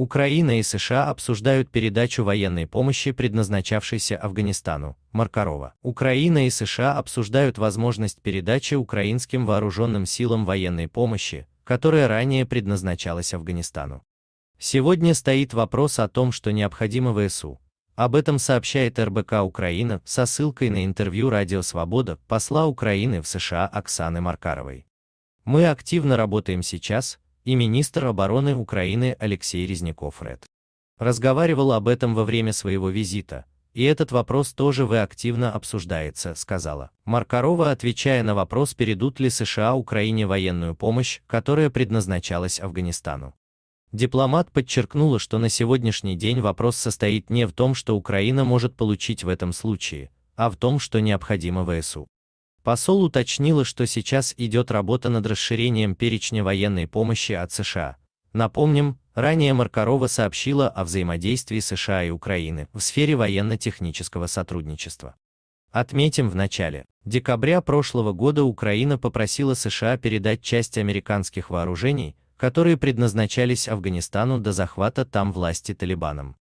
Украина и США обсуждают передачу военной помощи, предназначавшейся Афганистану. Маркарова. Украина и США обсуждают возможность передачи украинским вооруженным силам военной помощи, которая ранее предназначалась Афганистану. Сегодня стоит вопрос о том, что необходимо ВСУ. Об этом сообщает РБК Украина со ссылкой на интервью «Радио Свобода» посла Украины в США Оксаны Маркаровой. Мы активно работаем сейчас, и министр обороны Украины Алексей Резняков Ред. Разговаривал об этом во время своего визита, и этот вопрос тоже вы активно обсуждается, сказала. Маркарова, отвечая на вопрос, перейдут ли США Украине военную помощь, которая предназначалась Афганистану. Дипломат подчеркнула, что на сегодняшний день вопрос состоит не в том, что Украина может получить в этом случае, а в том, что необходимо ВСУ. Посол уточнила, что сейчас идет работа над расширением перечня военной помощи от США. Напомним, ранее Маркарова сообщила о взаимодействии США и Украины в сфере военно-технического сотрудничества. Отметим в начале декабря прошлого года Украина попросила США передать часть американских вооружений, которые предназначались Афганистану до захвата там власти талибаном.